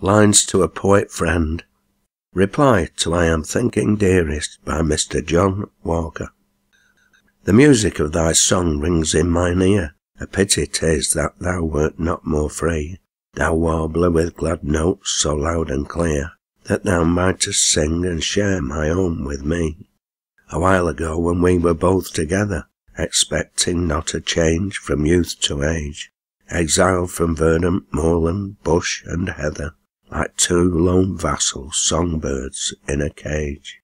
Lines to a Poet Friend. Reply to I Am Thinking Dearest by Mr. John Walker. The music of thy song rings in mine ear. A pity 'tis that thou wert not more free, thou warbler with glad notes so loud and clear, that thou mightest sing and share my own with me. A while ago when we were both together, expecting not a change from youth to age, exiled from verdant moorland, bush and heather, like two lone vassal songbirds in a cage.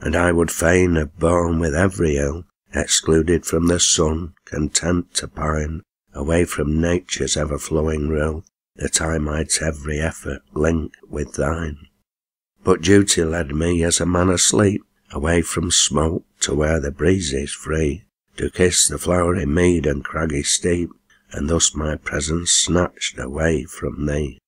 And I would fain have borne with every ill, excluded from the sun, content to pine, away from nature's ever-flowing rill, that I might every effort link with thine. But duty led me as a man asleep, away from smoke to where the breeze is free, to kiss the flowery mead and craggy steep, and thus my presence snatched away from thee.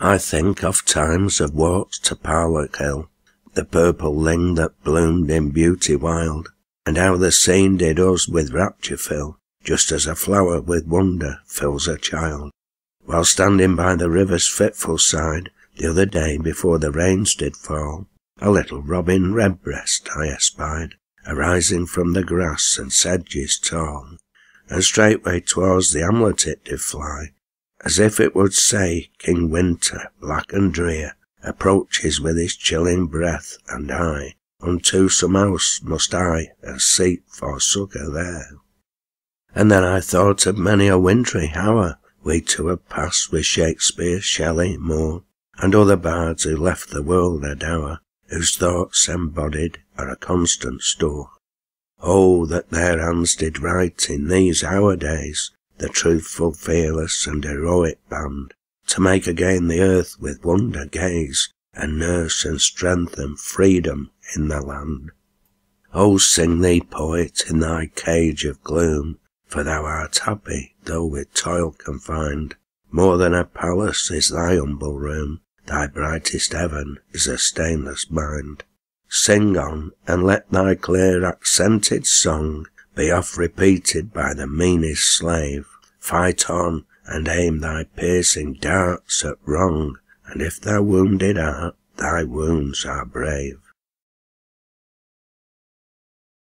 I think of times of walks to Parlock Hill, the purple ling that bloomed in beauty wild, and how the scene did us with rapture fill, just as a flower with wonder fills a child. While standing by the river's fitful side, the other day before the rains did fall, a little robin redbreast I espied, arising from the grass and sedges tall, and straightway towards the hamlet it did fly, as if it would say, King Winter, black and drear, approaches with his chilling breath, and I, unto some house must I, and seek for succour there. And then I thought of many a wintry hour we two have passed with Shakespeare, Shelley, Moore, and other bards who left the world a dower, whose thoughts embodied are a constant store. Oh, that their hands did write in these our days the truthful, fearless, and heroic band, to make again the earth with wonder gaze, and nurse and strengthen freedom in the land. O sing thee, poet, in thy cage of gloom, for thou art happy, though with toil confined. More than a palace is thy humble room, thy brightest heaven is a stainless mind. Sing on, and let thy clear accented song be oft repeated by the meanest slave. Fight on, and aim thy piercing darts at wrong, and if thou wounded art, thy wounds are brave.